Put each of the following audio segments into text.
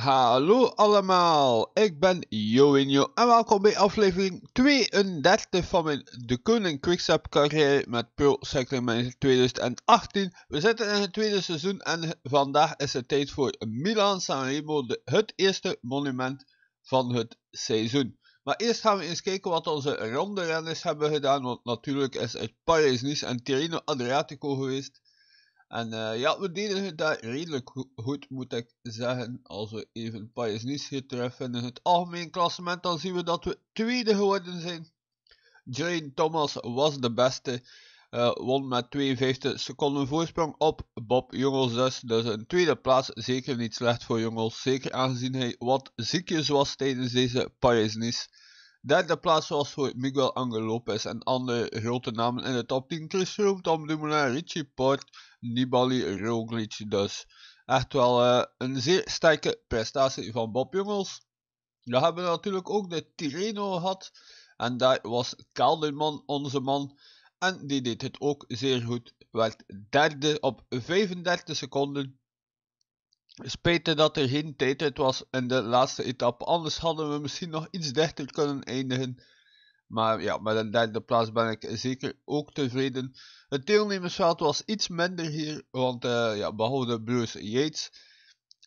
Hallo allemaal, ik ben Joinjo en welkom bij aflevering 32 van mijn De Koning Quickstep carrière met Pro Cycling Manager 2018. We zitten in het tweede seizoen en vandaag is het tijd voor Milan Sanremo, het eerste monument van het seizoen. Maar eerst gaan we eens kijken wat onze ronde renners hebben gedaan. Want natuurlijk is het Paris nice en Tirreno Adriatico geweest. En eh, ja, we deden het daar redelijk goed, moet ik zeggen. Als we even Paris nice hier treffen in het algemeen klassement, dan zien we dat we tweede geworden zijn. Jane Thomas was de beste. Eh, won met 52 seconden voorsprong op Bob Jongels. Dus. dus, een tweede plaats, zeker niet slecht voor Jongels. Zeker aangezien hij wat ziekjes was tijdens deze Paris. nice Derde plaats was voor Miguel Angel Lopez en andere grote namen in de top 10. Chris Tom Dumoulin, Richie Port, Nibali, Roglic dus. Echt wel eh, een zeer sterke prestatie van Bob Jongels. We hebben natuurlijk ook de Tirreno gehad. En daar was Kelderman onze man en die deed het ook zeer goed, werd derde op 35 seconden. Spijtig dat er geen tijdrit was in de laatste etappe, anders hadden we misschien nog iets dichter kunnen eindigen. Maar ja, met een derde plaats ben ik zeker ook tevreden. Het deelnemersveld was iets minder hier, want uh, ja, behalve Bruce Yates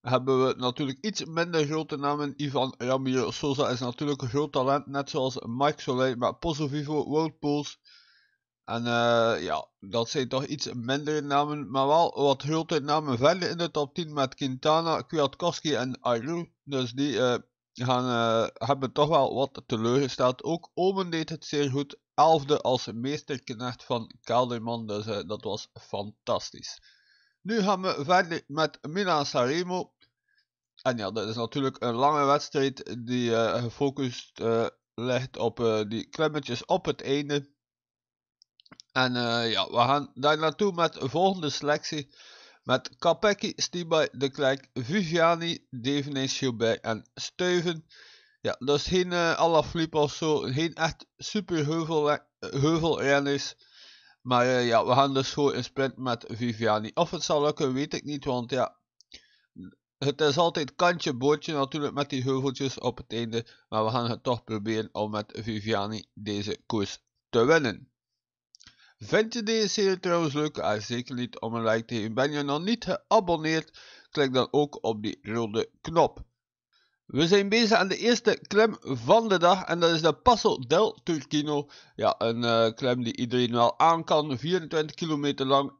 hebben we natuurlijk iets minder grote namen. Ivan Ramiro Sosa is natuurlijk een groot talent, net zoals Mike Soleil, maar Vivo, World Pools. En uh, ja, dat zijn toch iets mindere namen, maar wel wat grote namen verder in de top 10 met Quintana, Kwiatkowski en Ayru. Dus die eh, gaan, eh, hebben toch wel wat teleurgesteld. Ook Omen deed het zeer goed, elfde als meesterknecht van Kelderman, dus dat was fantastisch. Nu gaan we verder met Milan Saremo. En ja, dat is natuurlijk een lange wedstrijd die gefocust ligt op die klemmetjes op het einde. En eh, ja, we gaan daar naartoe met de volgende selectie. Met Capecchi, Stibay, De Klerk, Viviani, De Gilbert en Stuyven. Ja, dat is geen uh, eh, Alaphilippe of zo. Geen echt super heuvel, eh, heuvelrenners. Maar ja, we gaan dus gewoon een sprint met Viviani. Of het zal lukken, weet ik niet. Want ja, het is altijd kantje boordje natuurlijk met die heuveltjes op het einde. Maar we gaan het toch proberen om met Viviani deze koers te winnen. Vind je deze serie trouwens leuk? zeker niet om een like te geven. Ben je nog niet geabonneerd? Klik dan ook op die rode knop. We zijn bezig aan de eerste klem van de dag en dat is de Passo del Turkino. Ja, een eh, klem die iedereen wel aan kan. 24 kilometer lang,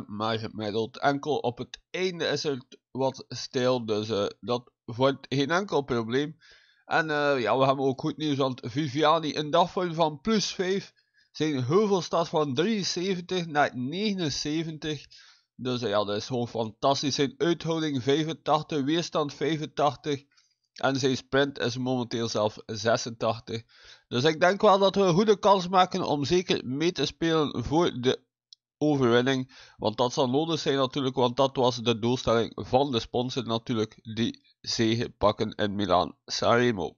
1,4% Maar gemiddeld. Enkel op het einde is het wat stijl, dus eh, dat wordt geen enkel probleem. En eh, ja, we hebben ook goed nieuws, want Viviani een dagvorm van plus 5 zijn heuvel staat van 73 naar 79. Dus ja, dat is gewoon fantastisch. Zijn uithouding 85, weerstand 85. En zijn sprint is momenteel zelf 86. Dus ik denk wel dat we een goede kans maken om zeker mee te spelen voor de overwinning. Want dat zal nodig zijn natuurlijk, want dat was de doelstelling van de sponsor natuurlijk. Die zegen pakken in Milaan Sanremo.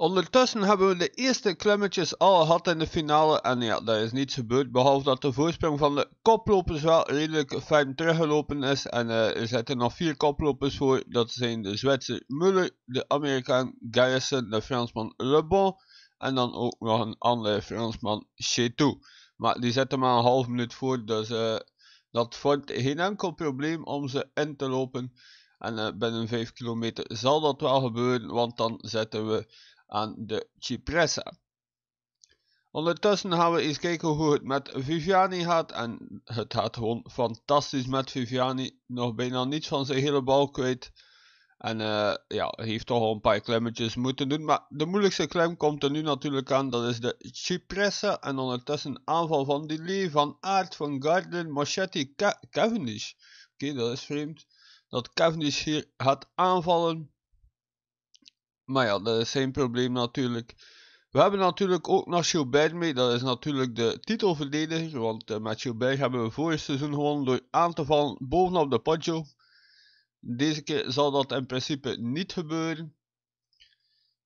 Ondertussen hebben we de eerste klimmetjes al gehad in de finale en ja, daar is niets gebeurd behalve dat de voorsprong van de koplopers wel redelijk fijn teruggelopen is en eh, er zitten nog vier koplopers voor. Dat zijn de Zwitser Muller, de Amerikaan Garrison, de Fransman Le Bon en dan ook nog een andere Fransman Chetou. Maar die zetten maar een half minuut voor, dus eh, dat vormt geen enkel probleem om ze in te lopen. En eh, binnen 5 kilometer zal dat wel gebeuren, want dan zetten we aan de Cipressa. Ondertussen gaan we eens kijken hoe het met Viviani gaat. En het gaat gewoon fantastisch met Viviani. Nog bijna niets van zijn hele bal kwijt. En uh, ja, heeft toch al een paar klemmetjes moeten doen. Maar de moeilijkste klem komt er nu natuurlijk aan. Dat is de Cipressa. En ondertussen aanval van Delay, Van Aert, Van Garden, Moschetti, Cavendish. Oké, dat is vreemd. Dat Cavendish hier gaat aanvallen. Maar ja, dat is zijn probleem natuurlijk. We hebben natuurlijk ook nog Gilbert mee. Dat is natuurlijk de titelverdediger. Want eh, met Gilbert hebben we vorig seizoen gewonnen door aan te vallen bovenop de Poggio. Deze keer zal dat in principe niet gebeuren.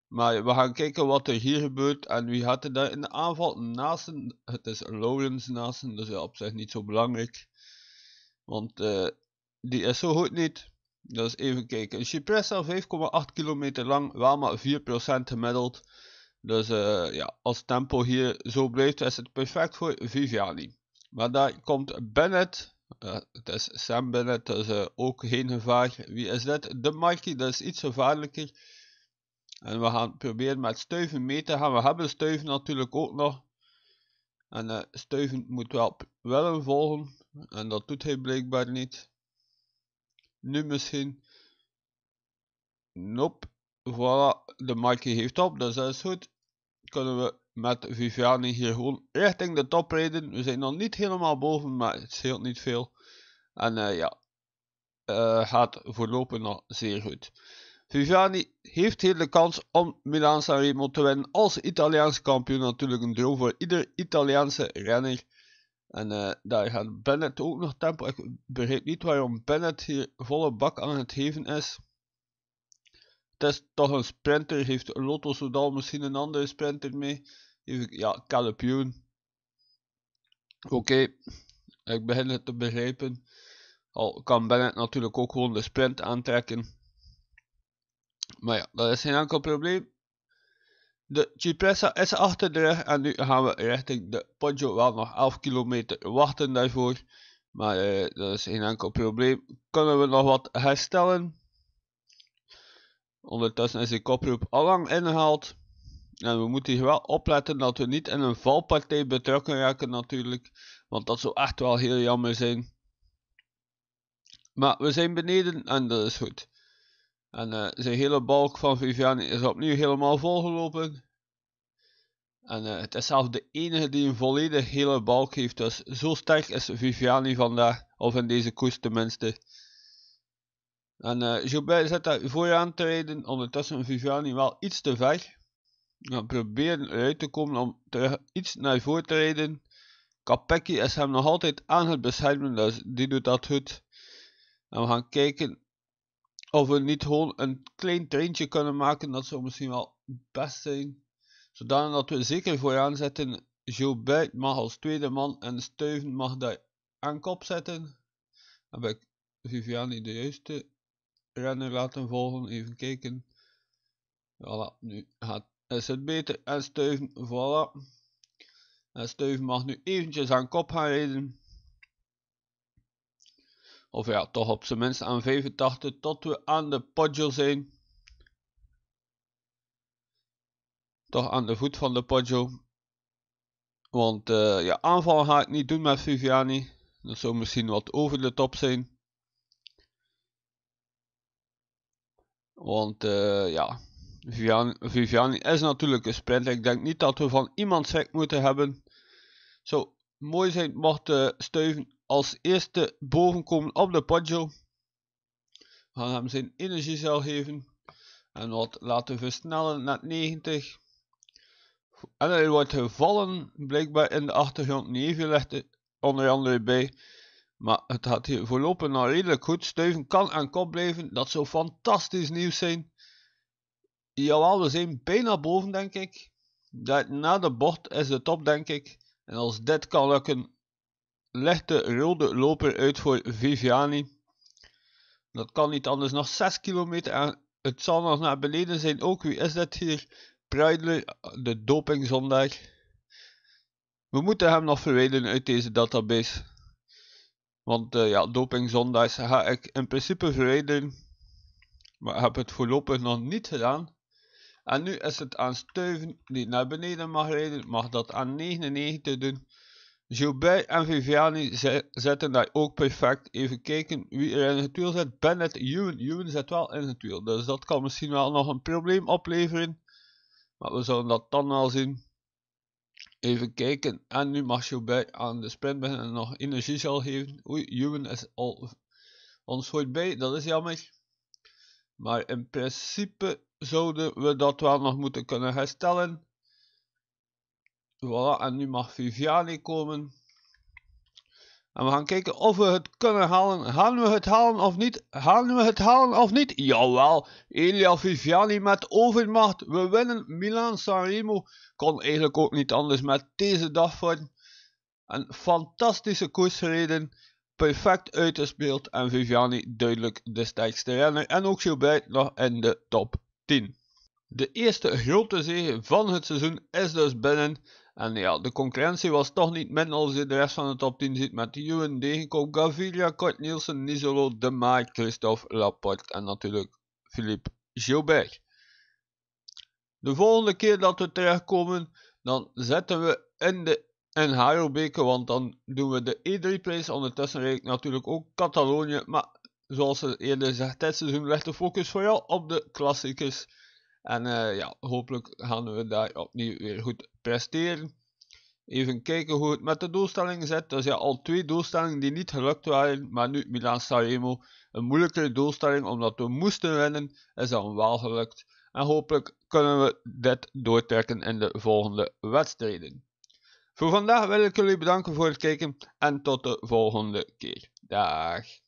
Maar we gaan kijken wat er hier gebeurt. En wie gaat er daar in de aanval? Naasten. Het is Lawrence Naasten. Dus op zich niet zo belangrijk. Want eh, die is zo goed niet. Dus even kijken. Een cypress 5,8 kilometer lang, wel maar 4% gemiddeld. Dus eh, ja, als tempo hier zo blijft, is het perfect voor Viviani. Maar daar komt Bennett. Eh, het is Sam Bennett, dus uh, ook geen gevaar. Wie is dit? De Markie, dat is iets gevaarlijker. En we gaan proberen met stuiven mee te gaan. We hebben stuiven natuurlijk ook nog. En stuiven moet wel willen volgen. En dat doet hij blijkbaar niet. Nu misschien. Nope. Voilà, de Mikey heeft op, dus dat is goed. Kunnen we met Viviani hier gewoon richting de top rijden. We zijn nog niet helemaal boven, maar het scheelt niet veel. En eh, ja, uh, gaat voorlopig nog zeer goed. Viviani heeft hier de kans om Milan Sanremo te winnen als Italiaans kampioen. Natuurlijk een droom voor ieder Italiaanse renner. En eh, daar gaat Bennett ook nog tempo. Ik begrijp niet waarom Bennett hier volle bak aan het geven is. Het is toch een sprinter. Heeft Lotto Soudal misschien een andere sprinter mee? Even, ja, Calipioen. Oké, ik begin het te begrijpen. Al kan Bennett natuurlijk ook gewoon de sprint aantrekken. Maar ja, dat is geen enkel probleem. De Cipressa is achter de rug en nu gaan we richting de Poggio. Wel nog 11 kilometer wachten daarvoor. Maar eh, dat is geen enkel probleem. Kunnen we nog wat herstellen. Ondertussen is de koproep al lang ingehaald. En we moeten hier wel opletten dat we niet in een valpartij betrokken raken natuurlijk. Want dat zou echt wel heel jammer zijn. Maar we zijn beneden en dat is goed. En eh, zijn hele balk van Viviani is opnieuw helemaal volgelopen. En eh, het is zelfs de enige die een volledige hele balk heeft. Dus zo sterk is Viviani vandaag, of in deze koers tenminste. En uh, Gilbert zet daar vooraan te rijden, ondertussen Viviani wel iets te ver. Dan proberen eruit te komen om terug iets naar voren te rijden. Capecchi is hem nog altijd aan het beschermen, dus die doet dat goed. En we gaan kijken of we niet gewoon een klein treintje kunnen maken, dat zou misschien wel best zijn. Zodanig dat we zeker vooraan zetten. Gilbert mag als tweede man en Stuyven mag daar aan kop zetten. Heb ik Viviani de juiste renner laten volgen? Even kijken. Voilà, nu gaat, is het beter. En Stuyven, voilà. En Stuyven mag nu eventjes aan kop gaan rijden. Of ja, toch op zijn minst aan 85 tot we aan de Poggio zijn. Toch aan de voet van de Poggio. Want eh, ja, aanval ga ik niet doen met Viviani. Dat zou misschien wat over de top zijn. Want eh, ja, Viviani, Viviani, is natuurlijk een sprinter. Ik denk niet dat we van iemand sec moeten hebben. Zo mooi zijn mocht uh, als eerste bovenkomen op de Poggio. We gaan hem zijn energiecel geven. En wat laten versnellen naar 90. En hij wordt gevallen, blijkbaar in de achtergrond. Neven legt onder andere bij. Maar het gaat hier voorlopig nog redelijk goed. Stuiven kan aan kop blijven. Dat zou fantastisch nieuws zijn. Jawel, we zijn bijna boven, denk ik. na de bocht is de top, denk ik. En als dit kan lukken, de rode loper uit voor Viviani. Dat kan niet anders, nog 6 kilometer en het zal nog naar beneden zijn. Ook wie is dat hier? Pruidler, de dopingzondag. We moeten hem nog verwijderen uit deze database. Want uh, ja, dopingzondaars ga ik in principe verwijderen. Maar heb het voorlopig nog niet gedaan. En nu is het aan Stuiven die naar beneden mag rijden. Mag dat aan 99 doen. Gilbert en Viviani zetten daar ook perfect. Even kijken wie er in het wiel zit. Bennett, Ewan. Ewan zit wel in het wiel. Dus dat kan misschien wel nog een probleem opleveren. Maar we zullen dat dan wel zien. Even kijken. En nu mag Gilbert aan de sprint beginnen en nog energie zal geven. Oei, Ewan is al ons voorbij. bij. Dat is jammer. Maar in principe zouden we dat wel nog moeten kunnen herstellen. Voilà, en nu mag Viviani komen. En we gaan kijken of we het kunnen halen. Gaan we het halen of niet? Gaan we het halen of niet? Jawel, Elia Viviani met overmacht. We winnen Milan Sanremo. Kon eigenlijk ook niet anders met deze dag Een fantastische koers gereden. Perfect uitgespeeld. En Viviani duidelijk de sterkste renner. En ook Gilbert nog in de top 10. De eerste grote zege van het seizoen is dus binnen. En ja, de concurrentie was toch niet min als je de rest van de top 10 ziet met Juwen Degenkoop, Gaviria, Kort Nielsen, Nisolo, De Maai, Christophe Laporte en natuurlijk Philippe Gilbert. De volgende keer dat we terechtkomen, dan zetten we in de nhl beker want dan doen we de E3-place. Ondertussen reed ik natuurlijk ook Catalonië, maar zoals ze eerder zegt, dit seizoen legt de focus vooral op de klassiekers. En eh, ja, hopelijk gaan we daar opnieuw weer goed presteren. Even kijken hoe het met de doelstellingen zit. Er zijn al twee doelstellingen die niet gelukt waren. Maar nu Milan Salemo. een moeilijkere doelstelling omdat we moesten winnen, is dan wel gelukt. En hopelijk kunnen we dit doortrekken in de volgende wedstrijden. Voor vandaag wil ik jullie bedanken voor het kijken en tot de volgende keer. Dag.